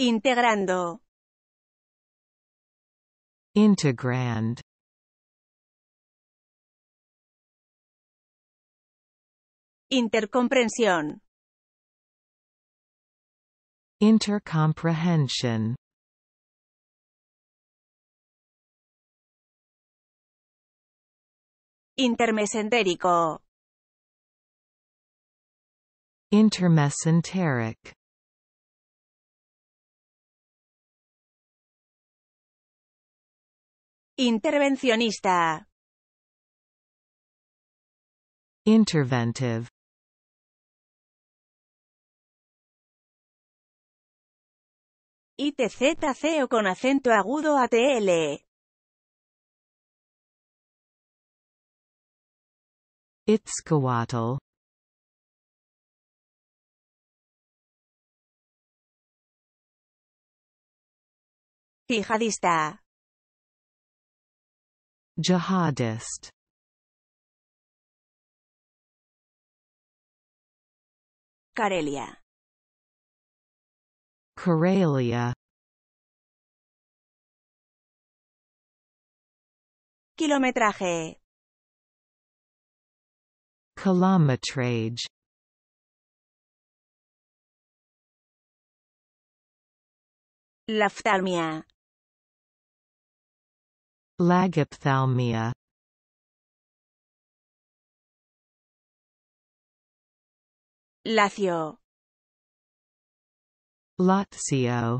Integrando. Integrand. Intercomprensión. Intercomprehension. Intermesentérico. Intermesenteric. Intervencionista. Interventive. ITZC con acento agudo ATL. Itzcoatl. Fijadista. Jihadist Karelia Karelia Kilometraje Kilometrage Laftarmia Lagophthalmia Lacio Lazio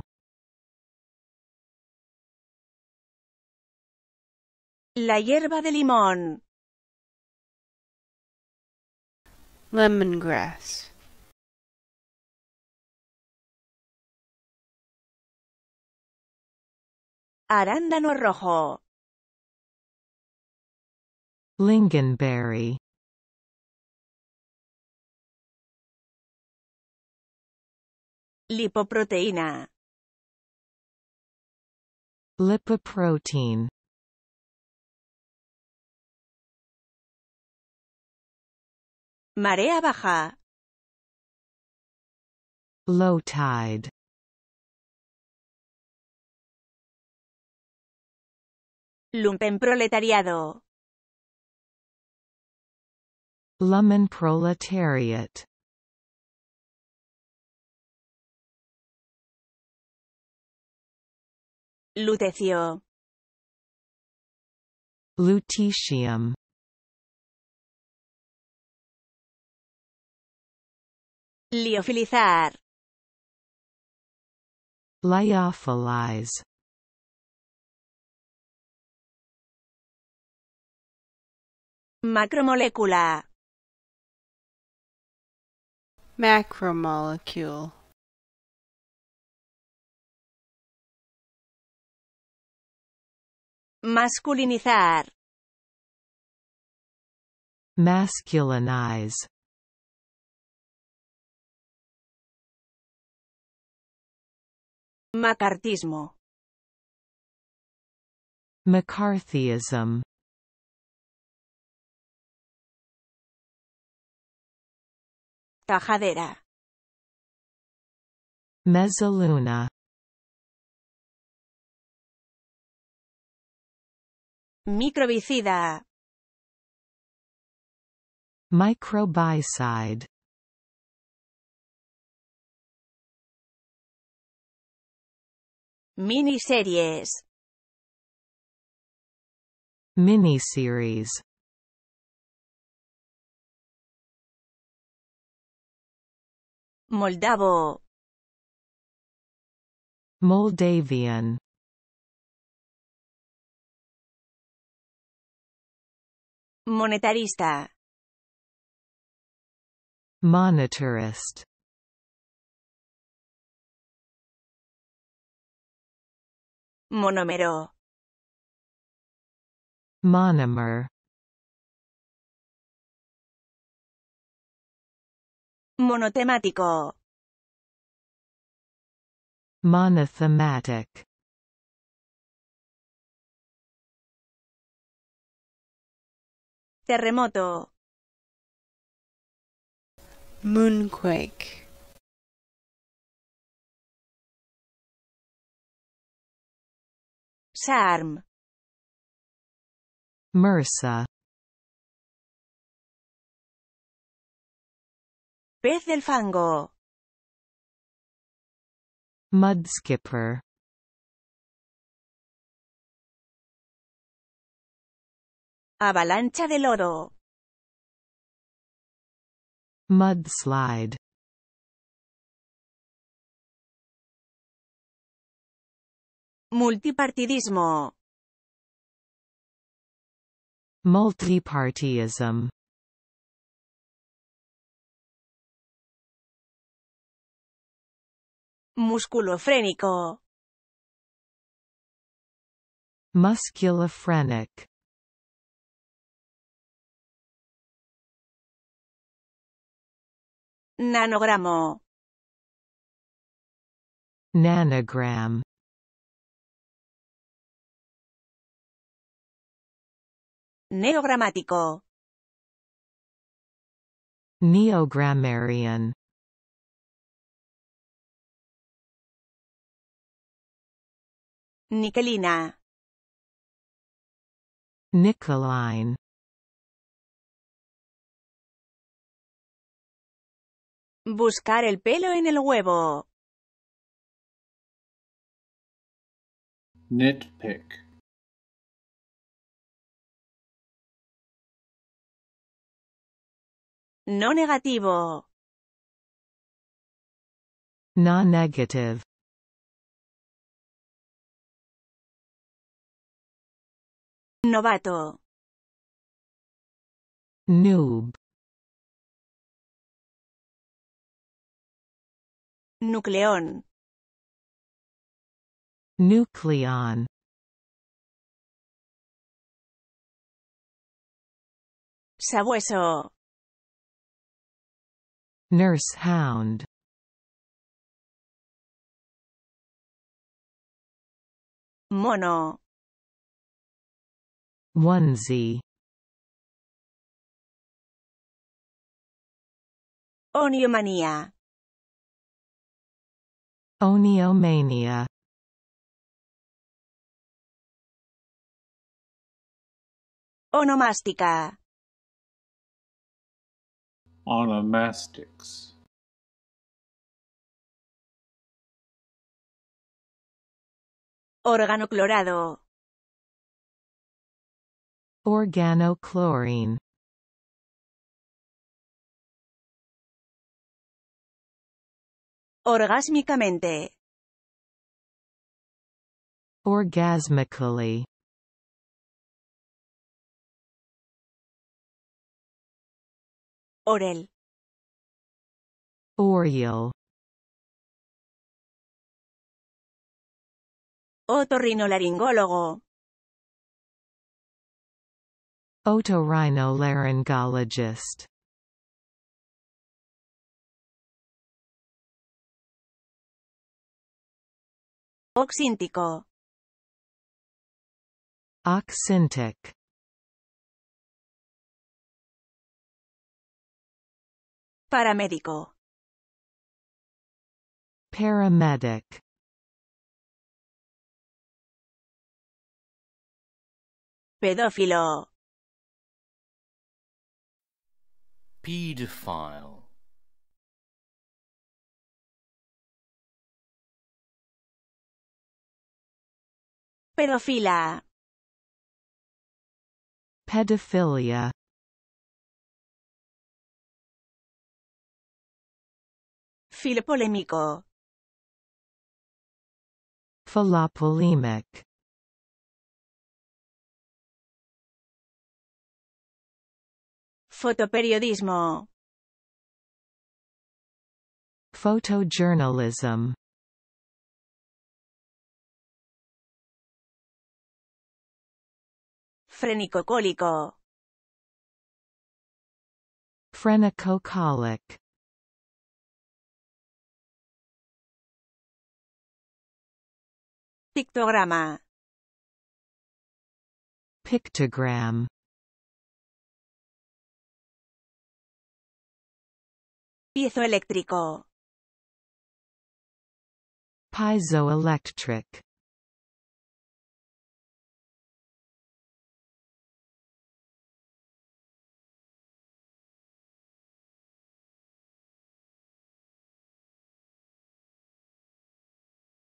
La hierba de limón Lemongrass Arándano rojo Lingonberry Lipoproteína Lipoprotein Marea baja Low tide Lumpenproletariado Luhmann proletariat Lutecio Lutetium Liofilizar Liophilize. Macromolécula macromolecule masculinizar masculinize macartismo McCarthyism Tajadera. Mesaluna. Microbicida. Microbicide. Miniseries. Miniseries. Moldavo Moldavian Monetarista Monetarist monomero, Monomer Monotemático. Monothematic. Terremoto. Moonquake. SARM. MRSA. pez del fango. Mudskipper. Avalancha de Mud Slide Multipartidismo. Multipartyism. Musculofrénico. Musculophrenic. Nanogramo. Nanogram. Neogramático. Neogrammarian. Nicolina. Nicoline. Buscar el pelo en el huevo. Nitpick. No negativo. Non-negative. Novato. Noob. Nucleón. Nucleón. Sabueso. Nurse hound. Mono onesie Oniomanía. Oniomania. Onomástica. Onomastics. Órgano clorado. Organochlorine Orgásmicamente. Orgasmically. Orel. Oriel. Otorrinolaringólogo. Otorhinolaryngologist Oxíntico Oxyntic Paramédico Paramedic Pedófilo Pedophile pedophilia, Pedophilia Filopolémico Philopolemic Fotoperiodismo. Photojournalism Frenicocólico. Phrenicocolic. Pictograma. Pictogram. Piezoeléctrico. Piezoelectric